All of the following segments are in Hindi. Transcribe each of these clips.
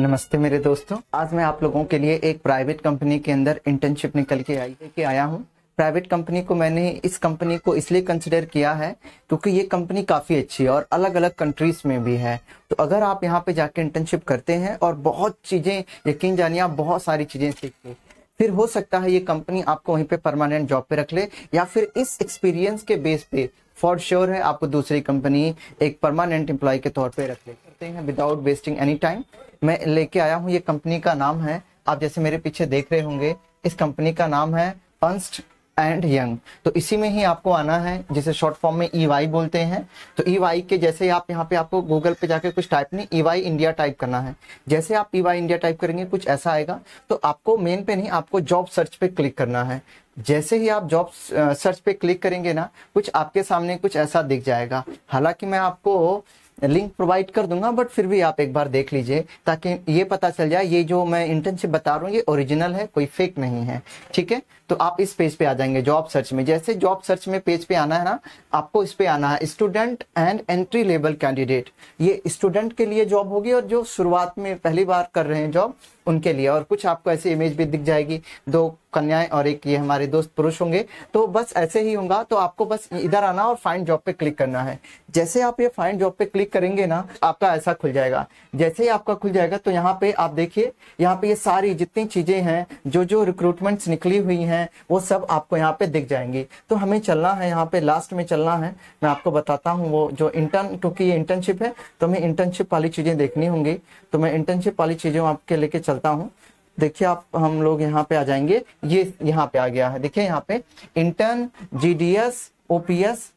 नमस्ते मेरे दोस्तों आज मैं आप लोगों के लिए एक प्राइवेट कंपनी के अंदर इंटर्नशिप निकल के आई कि आया हूँ प्राइवेट कंपनी को मैंने इस कंपनी को इसलिए कंसिडर किया है क्योंकि ये कंपनी काफ़ी अच्छी है और अलग अलग कंट्रीज में भी है तो अगर आप यहाँ पे जाके इंटर्नशिप करते हैं और बहुत चीज़ें यकीन जानिए आप बहुत सारी चीज़ें सीखते फिर हो सकता है ये कंपनी आपको वहीं पे परमानेंट जॉब पे रख ले या फिर इस एक्सपीरियंस के बेस पे फॉर श्योर sure है आपको दूसरी कंपनी एक परमानेंट एम्प्लॉय के तौर पे रख ले करते हैं विदाउट वेस्टिंग एनी टाइम मैं लेके आया हूँ ये कंपनी का नाम है आप जैसे मेरे पीछे देख रहे होंगे इस कंपनी का नाम है अंस्ट एंड यंग तो इसी में ही आपको आना है जिसे शॉर्ट फॉर्म में ई e बोलते हैं तो ई e के जैसे आप यहाँ पे आपको गूगल पे जाके कुछ टाइप नहीं ई इंडिया टाइप करना है जैसे आप ई इंडिया टाइप करेंगे कुछ ऐसा आएगा तो आपको मेन पे नहीं आपको जॉब सर्च पे क्लिक करना है जैसे ही आप जॉब सर्च पे क्लिक करेंगे ना कुछ आपके सामने कुछ ऐसा दिख जाएगा हालांकि मैं आपको लिंक प्रोवाइड कर दूंगा बट फिर भी आप एक बार देख लीजिए ताकि ये पता चल जाए ये जो मैं इंटर्नशिप बता रहा हूँ ये ओरिजिनल है कोई फेक नहीं है ठीक है तो आप इस पेज पे आ जाएंगे जॉब सर्च में जैसे जॉब सर्च में पेज पे आना है ना आपको इस पे आना है student and entry level candidate ये स्टूडेंट के लिए जॉब होगी और जो शुरुआत में पहली बार कर रहे हैं जॉब उनके लिए और कुछ आपको ऐसी इमेज भी दिख जाएगी दो कन्याएं और एक ये हमारे दोस्त पुरुष होंगे तो बस ऐसे ही होगा तो आपको बस इधर आना और फाइंड जॉब पे क्लिक करना है जैसे आप ये फाइंड जॉब पे क्लिक करेंगे ना आपका ऐसा खुल जाएगा जैसे ही आपका खुल जाएगा तो यहाँ पे आप देखिए यहाँ पे ये सारी जितनी चीजें हैं जो जो रिक्रूटमेंट्स निकली हुई है हैं वो सब आपको यहाँ पे दिख जाएंगी तो हमें चलना है यहाँ पे लास्ट में चलना है मैं आपको बताता हूँ वो जो इंटर्न क्योंकि ये इंटर्नशिप है तो हमें इंटर्नशिप वाली चीज़ें देखनी होंगी तो मैं इंटर्नशिप वाली चीज़ें आपके लेके चलता हूँ देखिए आप हम लोग यहाँ पे आ जाएंगे ये यहाँ पे आ गया है देखिए यहाँ पे इंटर्न जीडीएस ओपीएस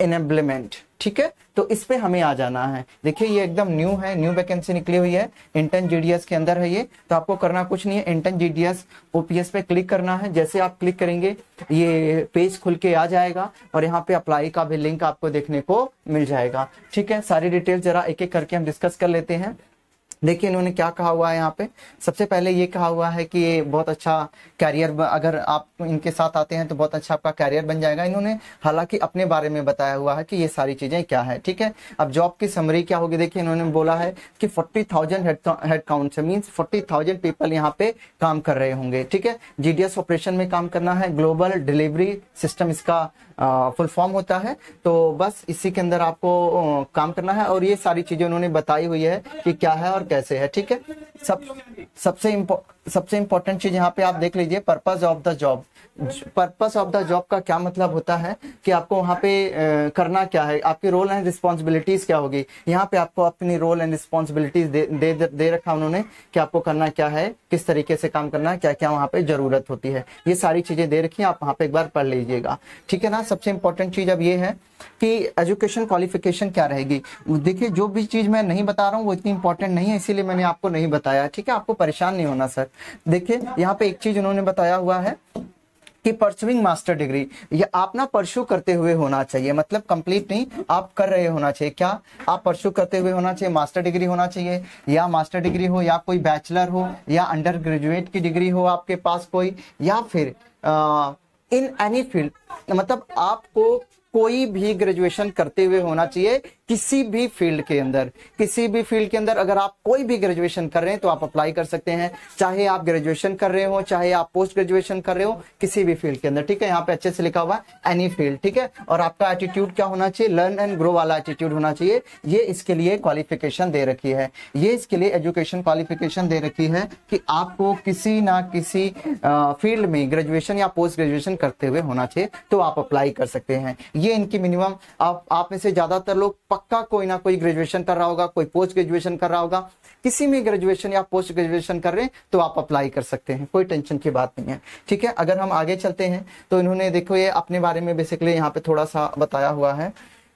इनेबलमेंट ठीक है तो इस पे हमें आ जाना है देखिए ये एकदम न्यू है न्यू वैकेंसी निकली हुई है इंटर्न जीडीएस के अंदर है ये तो आपको करना कुछ नहीं है इंटर्न जीडीएस ओपीएस पे क्लिक करना है जैसे आप क्लिक करेंगे ये पेज खुल के आ जाएगा और यहाँ पे अप्लाई का भी लिंक आपको देखने को मिल जाएगा ठीक है सारी डिटेल जरा एक एक करके हम डिस्कस कर लेते हैं देखिए इन्होंने क्या कहा हुआ है यहाँ पे सबसे पहले ये कहा हुआ है कि ये बहुत अच्छा कैरियर अगर आप इनके साथ आते हैं तो बहुत अच्छा आपका कैरियर बन जाएगा इन्होंने हालांकि अपने बारे में बताया हुआ है कि ये सारी चीजें क्या है ठीक है अब जॉब की समरी क्या होगी देखिए इन्होंने बोला है कि forty thousand head count means forty thousand people यहाँ पे काम कर रहे होंगे ठीक है जीडीएस ऑपरेशन में काम करना है ग्लोबल डिलीवरी सिस्टम इसका फुल फॉर्म होता है तो बस इसी के अंदर आपको काम करना है और ये सारी चीजें उन्होंने बताई हुई है कि क्या है और कैसे है ठीक है सब सबसे इम्पोर्ट सबसे इंपॉर्टेंट चीज यहाँ पे आप देख लीजिए purpose of the job purpose of the job का क्या मतलब होता है कि आपको वहां पे करना क्या है आपकी रोल एंड रिस्पॉन्सिबिलिटीज क्या होगी यहाँ पे आपको अपनी रोल एंड रिस्पॉन्सिबिलिटीज दे, दे, दे रखा उन्होंने कि आपको करना क्या है किस तरीके से काम करना है क्या क्या वहां पे जरूरत होती है ये सारी चीजें दे रखी आप वहां पे एक बार पढ़ लीजिएगा ठीक है ना सबसे इंपॉर्टेंट चीज अब ये है कि एजुकेशन क्वालिफिकेशन क्या रहेगी देखिए जो भी चीज मैं नहीं बता रहा हूँ वो इतनी इंपॉर्टेंट नहीं है इसीलिए मैंने आपको नहीं बताया ठीक है आपको परेशान नहीं होना सर देखिए यहाँ पे एक चीज उन्होंने बताया हुआ है कि परसुविंग मास्टर डिग्री ये आप ना परसू करते हुए होना चाहिए मतलब कंप्लीट नहीं आप कर रहे होना चाहिए क्या आप परसू करते हुए होना चाहिए मास्टर डिग्री होना चाहिए या मास्टर डिग्री हो या कोई बैचलर हो या अंडर ग्रेजुएट की डिग्री हो आपके पास कोई या फिर इन एनी फील्ड मतलब आपको कोई भी ग्रेजुएशन करते हुए होना चाहिए किसी भी फील्ड के अंदर किसी भी फील्ड के अंदर अगर आप कोई भी ग्रेजुएशन कर रहे हैं तो आप अप्लाई कर सकते हैं चाहे आप ग्रेजुएशन कर रहे हो चाहे आप पोस्ट ग्रेजुएशन कर रहे हो किसी भी फील्ड के अंदर ठीक है यहाँ पे अच्छे से लिखा हुआ है एनी फील्ड ठीक है और आपका एटीट्यूड क्या होना चाहिए लर्न एंड ग्रो वाला एटीट्यूड होना चाहिए ये इसके लिए क्वालिफिकेशन दे रखी है ये इसके लिए एजुकेशन क्वालिफिकेशन दे रखी है कि आपको किसी ना किसी फील्ड में ग्रेजुएशन या पोस्ट ग्रेजुएशन करते हुए होना चाहिए तो आप अप्लाई कर सकते हैं ये इनकी मिनिमम आप, आप में से ज्यादातर लोग पक्का कोई ना कोई ग्रेजुएशन कर रहा होगा कोई पोस्ट ग्रेजुएशन कर रहा होगा किसी में ग्रेजुएशन या पोस्ट ग्रेजुएशन कर रहे हैं तो आप अप्लाई कर सकते हैं कोई टेंशन की बात नहीं है ठीक है अगर हम आगे चलते हैं तो इन्होंने देखो ये अपने बारे में बेसिकली यहाँ पे थोड़ा सा बताया हुआ है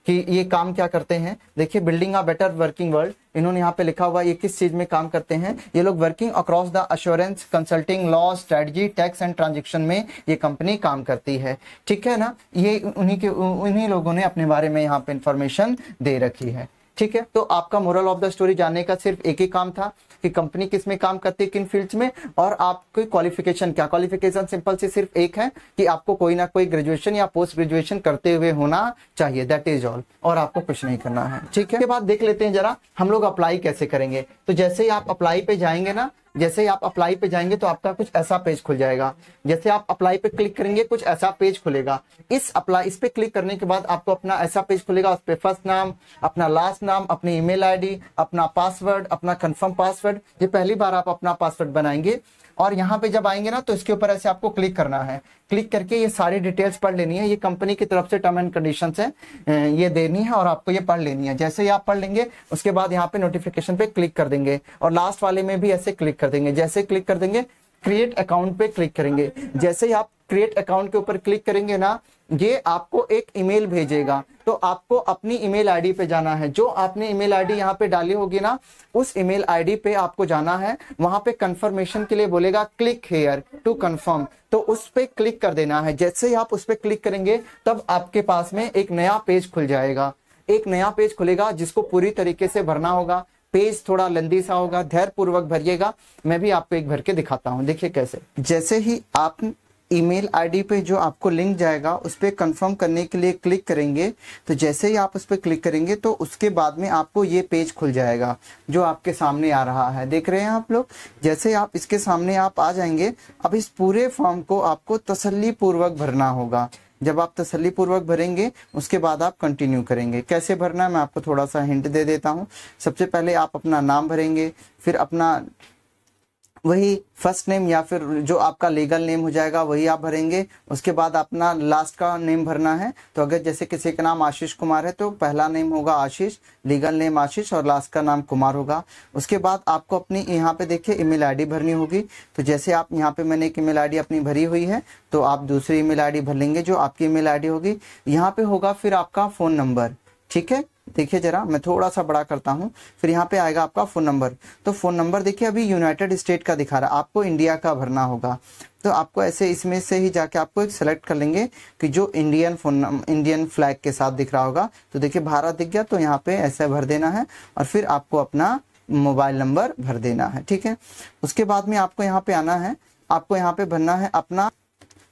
कि ये काम क्या करते हैं देखिए building a better working world इन्होंने यहाँ पे लिखा हुआ ये किस चीज में काम करते हैं ये लोग working across the assurance consulting law strategy tax and transaction में ये कंपनी काम करती है ठीक है ना ये उन्हीं के उन्हीं लोगों ने अपने बारे में यहाँ पे इंफॉर्मेशन दे रखी है ठीक है तो आपका मोरल ऑफ द स्टोरी जानने का सिर्फ एक ही काम था कि कंपनी किस में काम करती है किन फील्ड्स में और आपकी क्वालिफिकेशन क्या क्वालिफिकेशन सिंपल से सिर्फ एक है कि आपको कोई ना कोई ग्रेजुएशन या पोस्ट ग्रेजुएशन करते हुए होना चाहिए दैट इज ऑल और आपको कुछ नहीं करना है ठीक है बाद देख लेते हैं जरा हम लोग अप्लाई कैसे करेंगे तो जैसे ही आप अप्लाई पे जाएंगे ना जैसे आप अप्लाई पे जाएंगे तो आपका कुछ ऐसा पेज खुल जाएगा जैसे आप अप्लाई पे क्लिक करेंगे कुछ ऐसा पेज खुलेगा इस अप्लाई इस पे क्लिक करने के बाद आपको अपना ऐसा पेज खुलेगा उस पर फर्स्ट नाम अपना लास्ट नाम अपनी ईमेल आईडी अपना पासवर्ड अपना कंफर्म पासवर्ड ये पहली बार आप अपना पासवर्ड बनाएंगे और यहाँ पे जब आएंगे ना तो इसके ऊपर ऐसे आपको क्लिक करना है क्लिक करके ये सारी डिटेल्स पढ़ लेनी है ये कंपनी की तरफ से टर्म एंड कंडीशन है ये देनी है और आपको ये पढ़ लेनी है जैसे ही आप पढ़ लेंगे उसके बाद यहाँ पे नोटिफिकेशन पे क्लिक कर देंगे और लास्ट वाले में भी ऐसे क्लिक कर कर देंगे जैसे क्लिक कर देंगे क्रिएट अकाउंट पे क्लिक करेंगे जैसे ही आप क्रिएट अकाउंट के ऊपर क्लिक करेंगे ना ये आपको एक ईमेल भेजेगा तो आपको अपनी ईमेल आईडी पे जाना है जो आपने ईमेल आईडी यहाँ पे डाली होगी ना उस ईमेल आईडी पे आपको जाना है वहां पे कंफर्मेशन के लिए बोलेगा क्लिक हेयर टू कंफर्म तो उस पर क्लिक कर देना है जैसे ही आप उस पर क्लिक करेंगे तब आपके पास में एक नया पेज खुल जाएगा एक नया पेज खुलेगा जिसको पूरी तरीके से भरना होगा पेज थोड़ा लंदी सा होगा धैर्य पूर्वक भरिएगा मैं भी आपको एक भर के दिखाता हूँ देखिए कैसे जैसे ही आप ईमेल आईडी पे जो आपको लिंक जाएगा उस पर कन्फर्म करने के लिए क्लिक करेंगे तो जैसे ही आप उस पर क्लिक करेंगे तो उसके बाद में आपको ये पेज खुल जाएगा जो आपके सामने आ रहा है देख रहे हैं आप लोग जैसे आप इसके सामने आप आ जाएंगे अब इस पूरे फॉर्म को आपको तसल्ली पूर्वक भरना होगा जब आप तसली पूर्वक भरेंगे उसके बाद आप कंटिन्यू करेंगे कैसे भरना है मैं आपको थोड़ा सा हिंट दे देता हूँ सबसे पहले आप अपना नाम भरेंगे फिर अपना वही फर्स्ट नेम या फिर जो आपका लीगल नेम हो जाएगा वही आप भरेंगे उसके बाद अपना लास्ट का नेम भरना है तो अगर जैसे किसी का नाम आशीष कुमार है तो पहला नेम होगा आशीष लीगल नेम आशीष और लास्ट का नाम कुमार होगा उसके बाद आपको अपनी यहाँ पे देखिए ईमेल आईडी भरनी होगी तो जैसे आप यहाँ पे मैंने एक ईमेल आईडी अपनी भरी हुई है तो आप दूसरी ईमेल आईडी भर लेंगे जो आपकी ईमेल आईडी होगी यहाँ पे होगा फिर आपका फोन नंबर ठीक है देखिए जरा मैं थोड़ा सा बड़ा करता हूँ फिर यहाँ पे आएगा आपका फोन नंबर तो फोन नंबर देखिए अभी यूनाइटेड स्टेट का दिखा रहा है आपको इंडिया का भरना होगा तो आपको ऐसे इसमें से ही जाके आपको एक सेलेक्ट कर लेंगे कि जो इंडियन फोन इंडियन फ्लैग के साथ दिख रहा होगा तो देखिए भारत दिख गया तो यहाँ पे ऐसे भर देना है और फिर आपको अपना मोबाइल नंबर भर देना है ठीक है उसके बाद में आपको यहाँ पे आना है आपको यहाँ पे भरना है अपना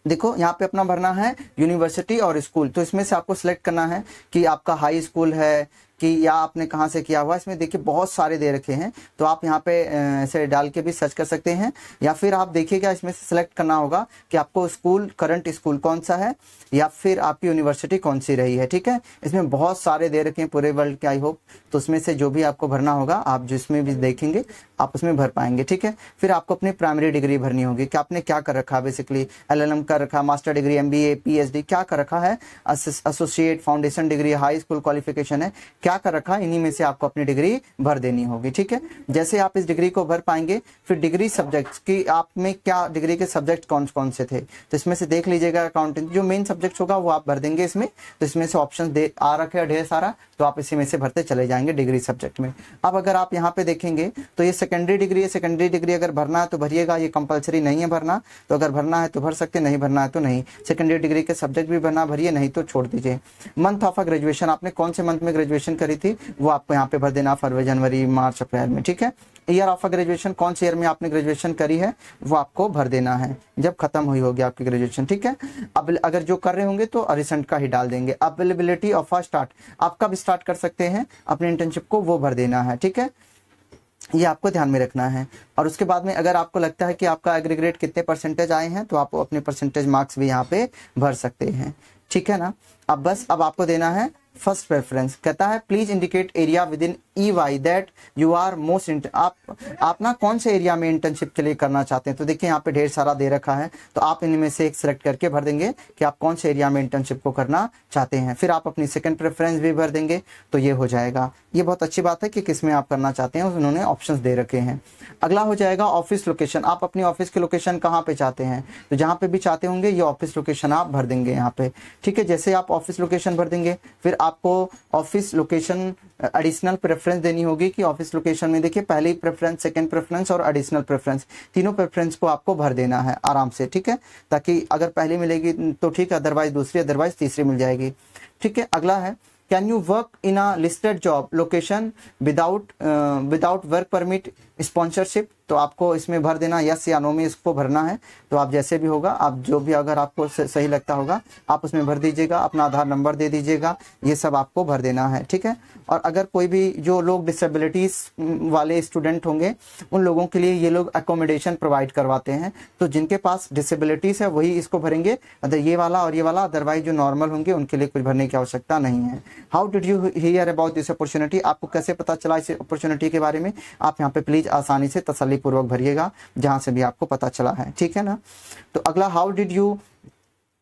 देखो यहाँ पे अपना भरना है यूनिवर्सिटी और स्कूल तो इसमें से आपको सिलेक्ट करना है कि आपका हाई स्कूल है कि या आपने कहाँ से किया हुआ इसमें देखिए बहुत सारे दे रखे हैं तो आप यहाँ पे ऐसे डाल के भी सर्च कर सकते हैं या फिर आप देखिएगा इसमें से सिलेक्ट करना होगा कि आपको स्कूल करंट स्कूल कौन सा है या फिर आपकी यूनिवर्सिटी कौन सी रही है ठीक है इसमें बहुत सारे दे रखे हैं पूरे वर्ल्ड के आई होप तो उसमें से जो भी आपको भरना होगा आप जिसमें भी देखेंगे आप उसमें भर पाएंगे ठीक है फिर आपको अपनी प्राइमरी डिग्री भरनी होगी कि आपने क्या कर रखा है बेसिकली एल कर रखा मास्टर डिग्री एम बी क्या कर रखा है associate foundation degree high school qualification है क्या कर रखा इन्हीं में से आपको अपनी डिग्री भर देनी होगी ठीक है जैसे आप इस डिग्री को भर पाएंगे फिर डिग्री सब्जेक्ट की आप में क्या डिग्री के सब्जेक्ट कौन कौन से थे तो इसमें से देख लीजिएगा अकाउंटिंग जो मेन सब्जेक्ट होगा वो आप भर देंगे इसमें तो इसमें से ऑप्शन आ रखे ढेर सारा तो आप इसी में से भरते चले जाएंगे डिग्री सब्जेक्ट में अब अगर आप यहाँ पे देखेंगे तो ये सेकेंडरी डिग्री है सेकेंडरी डिग्री अगर भरना है तो भरिएगा ये कंपलसरी नहीं है भरना तो अगर भरना है तो भर सकते नहीं भरना है तो नहीं सेकेंडरी डिग्री के सब्जेक्ट भी भरना भरिए नहीं तो छोड़ दीजिए मंथ ऑफ अ ग्रेजुएशन आपने कौन से मंथ में ग्रेजुएशन ग्रेजुएशन करी थी वो आपको यहाँ पे भर देना फरवरी जनवरी मार्च अप्रैल में ठीक है ईयर ऑफ ग्रेजुएशन कौन से ईयर में आपने ग्रेजुएशन करी है वो आपको भर देना है जब खत्म हुई होगी आपकी ग्रेजुएशन ठीक है अब अगर जो कर रहे होंगे तो रिसेंट का ही डाल देंगे अवेलेबिलिटी ऑफ स्टार्ट आप कब स्टार्ट कर सकते हैं अपने इंटर्नशिप को वो भर देना है ठीक है ये आपको ध्यान में रखना है और उसके बाद में अगर आपको लगता है कि आपका एग्रीग्रेट कितने परसेंटेज आए हैं तो आप अपने परसेंटेज मार्क्स भी यहाँ पे भर सकते हैं ठीक है ना अब बस अब आपको देना है फर्स्ट प्रेफरेंस कहता है please indicate area within E Y that you are most आप आप ना कौन से एरिया में इंटर्नशिप के लिए करना चाहते हैं तो देखिए यहाँ पे ढेर सारा दे रखा है तो आप इनमें से एक सिलेक्ट करके भर देंगे कि आप कौन से एरिया में इंटर्नशिप को करना चाहते हैं फिर आप अपनी सेकेंड प्रेफरेंस भी भर देंगे तो ये हो जाएगा ये बहुत अच्छी बात है कि किस में आप करना चाहते हैं उन्होंने ऑप्शन दे रखे हैं अगला हो जाएगा ऑफिस लोकेशन आप अपनी ऑफिस की लोकेशन कहाँ पे चाहते हैं तो जहाँ पे भी चाहते होंगे ये ऑफिस लोकेशन आप भर देंगे यहाँ पे ठीक है जैसे आप ऑफिस लोकेशन भर देंगे फिर आपको ऑफिस लोकेशन एडिशनल प्रेफरेंस देनी होगी कि ऑफिस लोकेशन में देखिए पहली प्रेफरेंस सेकंड प्रेफरेंस और एडिशनल प्रेफरेंस तीनों प्रेफरेंस को आपको भर देना है आराम से ठीक है ताकि अगर पहली मिलेगी तो ठीक है अदरवाइज दूसरी अदरवाइज तीसरी मिल जाएगी ठीक है अगला है can you work in a listed job location without without work permit sponsorship तो आपको इसमें भर देना यस या नो में इसको भरना है तो आप जैसे भी होगा आप जो भी अगर आपको सही लगता होगा आप उसमें भर दीजिएगा अपना आधार नंबर दे दीजिएगा ये सब आपको भर देना है ठीक है और अगर कोई भी जो लोग डिसेबिलिटीज़ वाले स्टूडेंट होंगे उन लोगों के लिए ये लोग एकोमोडेशन प्रोवाइड करवाते हैं तो जिनके पास डिसेबिलिटीज़ है वही इसको भरेंगे अदर ये वाला और ये वाला अदरवाइज जो नॉर्मल होंगे उनके लिए कुछ भरने की आवश्यकता नहीं है how did you hear about this opportunity आपको कैसे पता चला इस अपॉर्चुनिटी के बारे में आप यहाँ पे प्लीज आसानी से तसलीपूर्वक भरिएगा जहां से भी आपको पता चला है ठीक है ना तो अगला हाउ डिड यू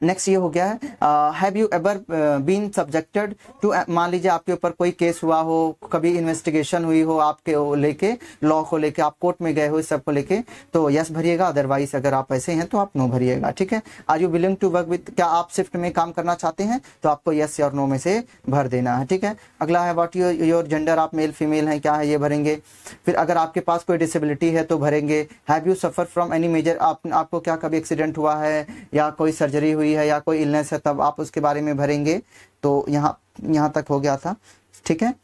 नेक्स्ट ये हो गया है have you ever been subjected to मान लीजिए आपके ऊपर कोई केस हुआ हो कभी इन्वेस्टिगेशन हुई हो आपके लेके लॉ को लेके आप कोर्ट में गए हो इस सब को लेके तो यस भरिएगा अदरवाइज अगर आप ऐसे हैं तो आप नो भरिएगा ठीक है are you willing to work with क्या आप शिफ्ट में काम करना चाहते हैं तो आपको यस और नो में से भर देना है ठीक है अगला है वॉट यू योर जेंडर आप मेल फीमेल हैं क्या है ये भरेंगे फिर अगर आपके पास कोई डिसेबिलिटी है तो भरेंगे have you suffer from any major आपको क्या कभी एक्सीडेंट हुआ है या कोई सर्जरी हुई हुई है या कोई इलनेस है तब आप उसके बारे में भरेंगे तो यहाँ यहाँ तक हो गया था ठीक है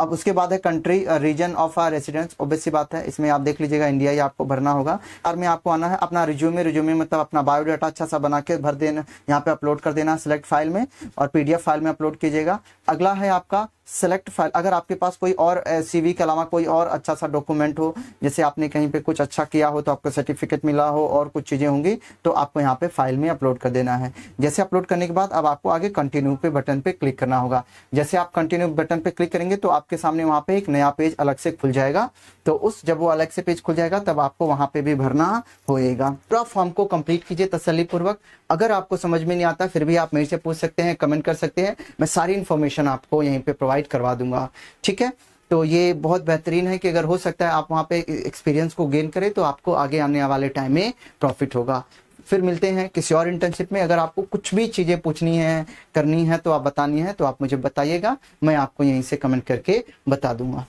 अब उसके बाद है country region of or residence obviously बात है इसमें आप देख लीजिएगा इंडिया ही आपको भरना होगा और में आपको आना है अपना रिज्यूमे रिज्यूमे मतलब अपना बायोडाटा अच्छा सा बना के भर देना यहाँ पे अपलोड कर देना सिलेक्ट फाइल में और पीडीएफ फाइल में अपलोड कीजिएगा अगला है आपका सेलेक्ट फाइल अगर आपके पास कोई और सीवी के अलावा कोई और अच्छा सा डॉक्यूमेंट हो जैसे आपने कहीं पे कुछ अच्छा किया हो तो आपको सर्टिफिकेट मिला हो और कुछ चीज़ें होंगी तो आपको यहाँ पे फाइल में अपलोड कर देना है जैसे अपलोड करने के बाद अब आपको आगे कंटिन्यू पे बटन पे क्लिक करना होगा जैसे आप कंटिन्यू बटन पे क्लिक करेंगे तो आपके सामने वहां पे एक नया पेज अलग से खुल जाएगा तो उस जब वो अलग से पेज खुल जाएगा तब आपको वहां पे भी भरना होगा पूरा फॉर्म को कंप्लीट कीजिए तसली पूर्वक अगर आपको समझ में नहीं आता फिर भी आप मेरे से पूछ सकते हैं कमेंट कर सकते हैं मैं सारी इन्फॉर्मेशन आपको यहीं पर प्रोवाइड प्रोवाइड करवा दूंगा ठीक है तो ये बहुत बेहतरीन है कि अगर हो सकता है आप वहाँ पे एक्सपीरियंस को गेन करें तो आपको आगे आने वाले टाइम में प्रॉफिट होगा फिर मिलते हैं किसी और इंटर्नशिप में अगर आपको कुछ भी चीज़ें पूछनी है करनी है तो आप बतानी है तो आप मुझे बताइएगा मैं आपको यहीं से कमेंट करके बता दूंगा